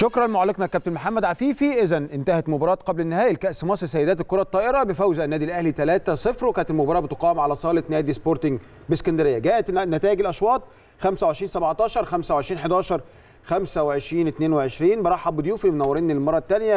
شكرا معلقنا الكابتن محمد عفيفي اذا انتهت مباراه قبل النهائي لكاس مصر سيدات الكره الطائره بفوز النادي الاهلي 3-0 وكانت المباراه بتقام على صاله نادي سبورتنج باسكندريه جاءت نتائج الاشواط 25 17 25 11 25 22 برحب بضيوفي منورين المره الثانيه